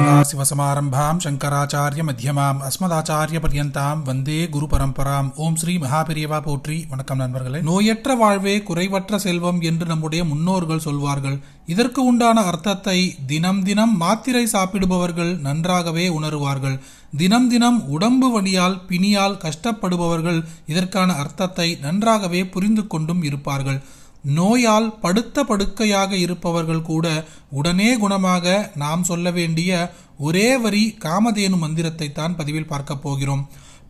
सदाशिवसमारम्भां சங்கராச்சாரிய அஸ்மதாச்சாரிய பர்யந்தாம் வந்தே குரு பரம்பராம் ஓம் ஸ்ரீ மகாபிரியவா போற்றி வணக்கம் நண்பர்களே நோயற்ற வாழ்வே குறைவற்ற செல்வம் என்று நம்முடைய முன்னோர்கள் சொல்வார்கள் இதற்கு உண்டான அர்த்தத்தை தினம் தினம் மாத்திரை சாப்பிடுபவர்கள் நன்றாகவே உணருவார்கள் தினம் தினம் உடம்பு வழியால் பிணியால் கஷ்டப்படுபவர்கள் இதற்கான அர்த்தத்தை நன்றாகவே புரிந்து கொண்டும் இருப்பார்கள் நோயால் படுத்த படுக்கையாக இருப்பவர்கள் கூட உடனே குணமாக நாம் சொல்ல வேண்டிய ஒரே வரி காமதேனு மந்திரத்தை தான் பதிவில் பார்க்கப் போகிறோம்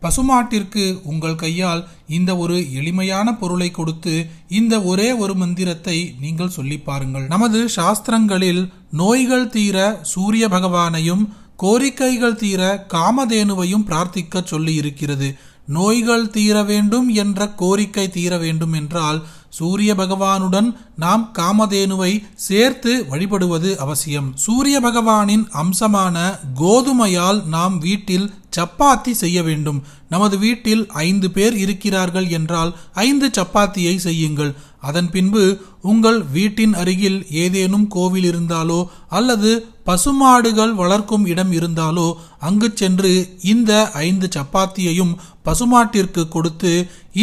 பசுமாட்டிற்கு உங்கள் கையால் இந்த ஒரு எளிமையான பொருளை கொடுத்து இந்த ஒரே ஒரு மந்திரத்தை நீங்கள் சொல்லி பாருங்கள் நமது சாஸ்திரங்களில் நோய்கள் தீர சூரிய பகவானையும் கோரிக்கைகள் தீர காமதேனுவையும் பிரார்த்திக்க சொல்லி இருக்கிறது நோய்கள் தீர வேண்டும் என்ற கோரிக்கை தீர வேண்டும் என்றால் சூரிய பகவானுடன் நாம் காமதேனுவை சேர்த்து வழிபடுவது அவசியம் சூரிய பகவானின் அம்சமான கோதுமையால் நாம் வீட்டில் சப்பாத்தி செய்ய வேண்டும் நமது வீட்டில் ஐந்து பேர் இருக்கிறார்கள் என்றால் ஐந்து சப்பாத்தியை செய்யுங்கள் அதன் பின்பு உங்கள் வீட்டின் அருகில் ஏதேனும் கோவில் இருந்தாலோ அல்லது பசுமாடுகள் வளர்க்கும் இடம் இருந்தாலோ அங்கு சென்று இந்த ஐந்து சப்பாத்தியையும் பசுமாட்டிற்கு கொடுத்து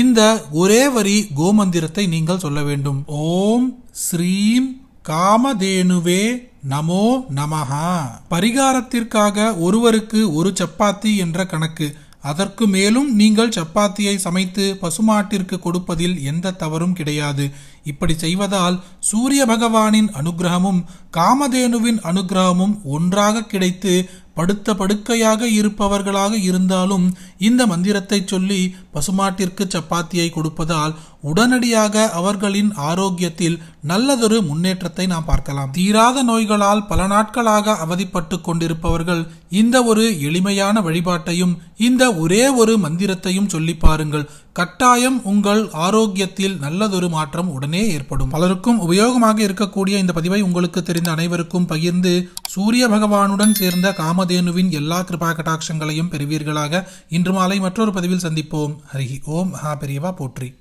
இந்த ஒரே வரி கோமந்திரத்தை நீங்கள் சொல்ல வேண்டும் ஓம் ஸ்ரீம் காமதேனுவே நமோ நமஹா பரிகாரத்திற்காக ஒருவருக்கு ஒரு சப்பாத்தி என்ற கணக்கு அதற்கு மேலும் நீங்கள் சப்பாத்தியை சமைத்து பசுமாட்டிற்கு கொடுப்பதில் எந்த தவறும் கிடையாது இப்படி செய்வதால் சூரிய பகவானின் அனுகிரகமும் காமதேனுவின் அனுகிரகமும் ஒன்றாக கிடைத்து படுத்த படுக்கையாக இருப்பவர்களாக இருந்தாலும் இந்த மந்திரத்தை சொல்லி பசுமாட்டிற்கு சப்பாத்தியை கொடுப்பதால் உடனடியாக அவர்களின் ஆரோக்கியத்தில் நல்லதொரு முன்னேற்றத்தை நாம் பார்க்கலாம் தீராத நோய்களால் பல நாட்களாக அவதிப்பட்டு கொண்டிருப்பவர்கள் இந்த ஒரு எளிமையான வழிபாட்டையும் இந்த ஒரே ஒரு மந்திரத்தையும் சொல்லி பாருங்கள் கட்டாயம் உங்கள் ஆரோக்கியத்தில் நல்லதொரு மாற்றம் உடனே ஏற்படும் பலருக்கும் உபயோகமாக இருக்கக்கூடிய இந்த பதிவை உங்களுக்கு தெரிந்த அனைவருக்கும் பகிர்ந்து சூரிய பகவானுடன் சேர்ந்த காமதேனுவின் எல்லா கிருபா கட்டாட்சங்களையும் பெறுவீர்களாக இன்று மாலை மற்றொரு பதிவில் சந்திப்போம் ஹரிஹி ஓம் மகா பெரியவா போற்றி